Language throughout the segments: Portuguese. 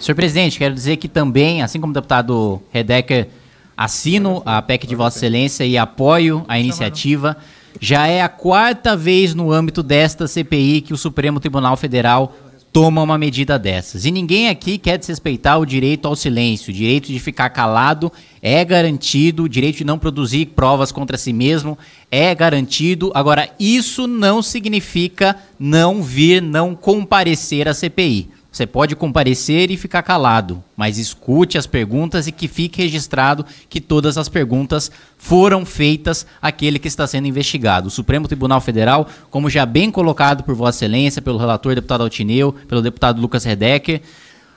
Senhor presidente, quero dizer que também, assim como o deputado Redecker, assino a PEC de Vossa Excelência e apoio a iniciativa. Já é a quarta vez no âmbito desta CPI que o Supremo Tribunal Federal toma uma medida dessas. E ninguém aqui quer desrespeitar o direito ao silêncio, o direito de ficar calado é garantido, o direito de não produzir provas contra si mesmo é garantido. Agora, isso não significa não vir, não comparecer à CPI. Você pode comparecer e ficar calado, mas escute as perguntas e que fique registrado que todas as perguntas foram feitas àquele que está sendo investigado. O Supremo Tribunal Federal, como já bem colocado por Vossa Excelência, pelo relator deputado Altineu, pelo deputado Lucas Redecker,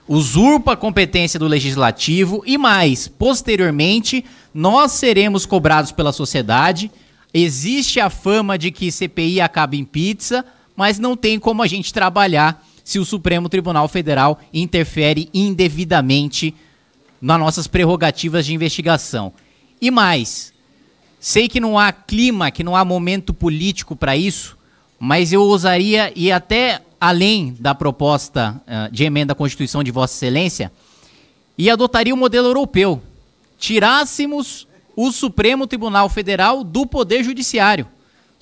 usurpa a competência do legislativo e mais, posteriormente, nós seremos cobrados pela sociedade. Existe a fama de que CPI acaba em pizza, mas não tem como a gente trabalhar se o Supremo Tribunal Federal interfere indevidamente nas nossas prerrogativas de investigação. E mais, sei que não há clima, que não há momento político para isso, mas eu ousaria ir até além da proposta uh, de emenda à Constituição de Vossa Excelência e adotaria o modelo europeu. Tirássemos o Supremo Tribunal Federal do Poder Judiciário.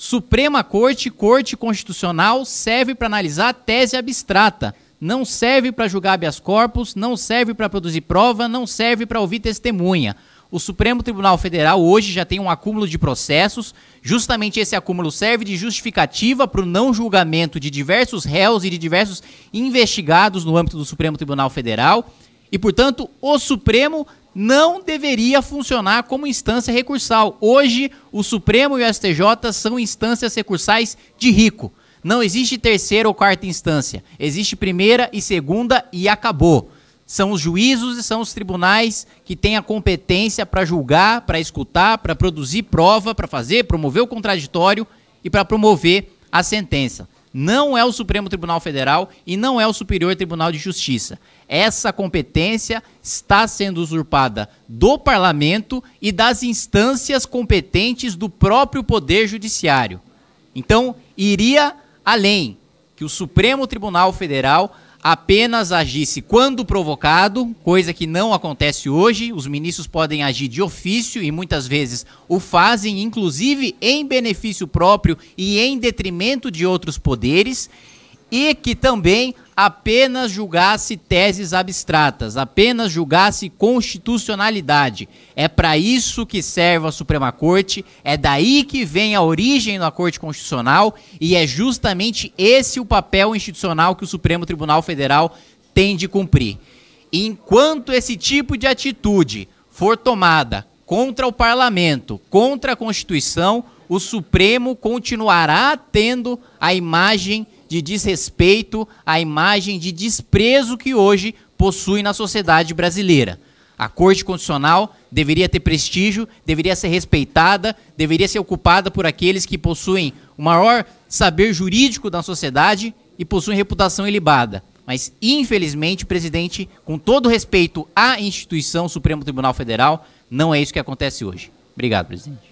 Suprema Corte, Corte Constitucional serve para analisar tese abstrata. Não serve para julgar habeas corpus, não serve para produzir prova, não serve para ouvir testemunha. O Supremo Tribunal Federal hoje já tem um acúmulo de processos. Justamente esse acúmulo serve de justificativa para o não julgamento de diversos réus e de diversos investigados no âmbito do Supremo Tribunal Federal. E, portanto, o Supremo não deveria funcionar como instância recursal. Hoje, o Supremo e o STJ são instâncias recursais de rico. Não existe terceira ou quarta instância. Existe primeira e segunda e acabou. São os juízos e são os tribunais que têm a competência para julgar, para escutar, para produzir prova, para fazer, promover o contraditório e para promover a sentença não é o Supremo Tribunal Federal e não é o Superior Tribunal de Justiça. Essa competência está sendo usurpada do parlamento e das instâncias competentes do próprio Poder Judiciário. Então, iria além que o Supremo Tribunal Federal apenas agisse quando provocado, coisa que não acontece hoje. Os ministros podem agir de ofício e muitas vezes o fazem, inclusive em benefício próprio e em detrimento de outros poderes. E que também apenas julgasse teses abstratas, apenas julgasse constitucionalidade. É para isso que serve a Suprema Corte, é daí que vem a origem da Corte Constitucional e é justamente esse o papel institucional que o Supremo Tribunal Federal tem de cumprir. Enquanto esse tipo de atitude for tomada contra o parlamento, contra a Constituição, o Supremo continuará tendo a imagem de desrespeito à imagem de desprezo que hoje possui na sociedade brasileira. A Corte Constitucional deveria ter prestígio, deveria ser respeitada, deveria ser ocupada por aqueles que possuem o maior saber jurídico da sociedade e possuem reputação ilibada. Mas, infelizmente, presidente, com todo respeito à instituição Supremo Tribunal Federal, não é isso que acontece hoje. Obrigado, presidente.